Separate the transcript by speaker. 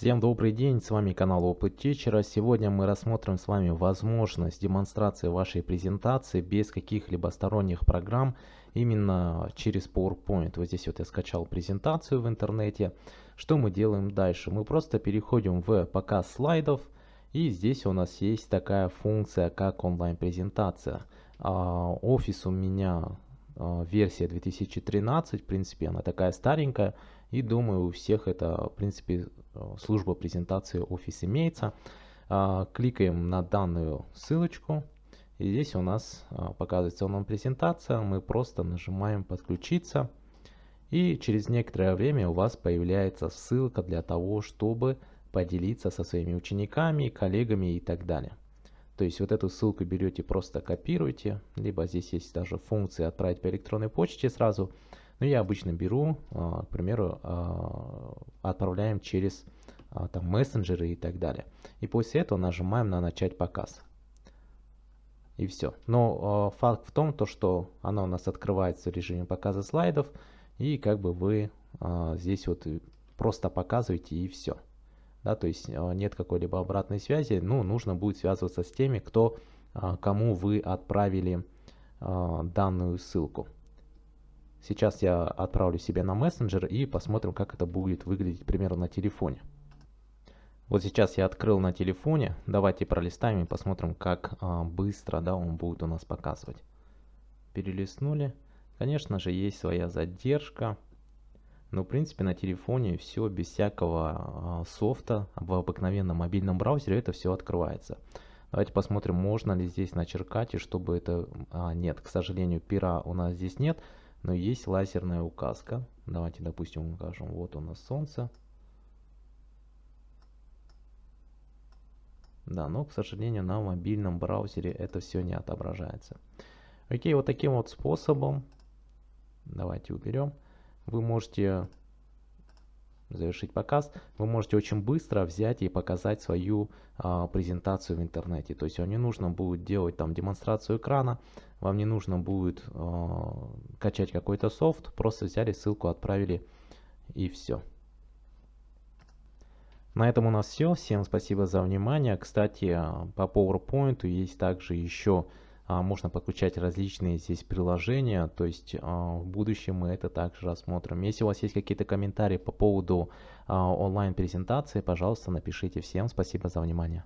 Speaker 1: Всем добрый день, с вами канал Опыт Течера. Сегодня мы рассмотрим с вами возможность демонстрации вашей презентации без каких-либо сторонних программ, именно через PowerPoint. Вот здесь вот я скачал презентацию в интернете. Что мы делаем дальше? Мы просто переходим в показ слайдов, и здесь у нас есть такая функция, как онлайн-презентация. А, офис у меня Э, версия 2013, в принципе, она такая старенькая, и думаю, у всех это, в принципе, э, служба презентации Office имеется. Э, кликаем на данную ссылочку, и здесь у нас показывается нам презентация, мы просто нажимаем «Подключиться», и через некоторое время у вас появляется ссылка для того, чтобы поделиться со своими учениками, коллегами и так далее. То есть вот эту ссылку берете, просто копируете, либо здесь есть даже функция «Отправить по электронной почте» сразу. Но ну, я обычно беру, а, к примеру, а, отправляем через а, там, мессенджеры и так далее. И после этого нажимаем на «Начать показ». И все. Но факт в том, то, что она у нас открывается в режиме показа слайдов, и как бы вы здесь вот просто показываете и все да, то есть а, нет какой-либо обратной связи, ну, нужно будет связываться с теми, кто, а, кому вы отправили а, данную ссылку. Сейчас я отправлю себе на мессенджер и посмотрим, как это будет выглядеть, примерно, на телефоне. Вот сейчас я открыл на телефоне, давайте пролистаем и посмотрим, как быстро да, он будет у нас показывать. Перелистнули. Конечно же, есть своя задержка. Но ну, в принципе на телефоне все без всякого а, софта в обыкновенном мобильном браузере это все открывается. Давайте посмотрим, можно ли здесь начеркать и чтобы это... А, нет, к сожалению, пера у нас здесь нет, но есть лазерная указка. Давайте, допустим, укажем, вот у нас солнце. Да, но, к сожалению, на мобильном браузере это все не отображается. Окей, вот таким вот способом. Давайте уберем вы можете завершить показ, вы можете очень быстро взять и показать свою а, презентацию в интернете. То есть вам не нужно будет делать там демонстрацию экрана, вам не нужно будет а, качать какой-то софт, просто взяли ссылку, отправили и все. На этом у нас все. Всем спасибо за внимание. Кстати, а, по PowerPoint есть также еще а, можно подключать различные здесь приложения, то есть а, в будущем мы это также рассмотрим. Если у вас есть какие-то комментарии по поводу а, онлайн-презентации, пожалуйста, напишите всем. Спасибо за внимание.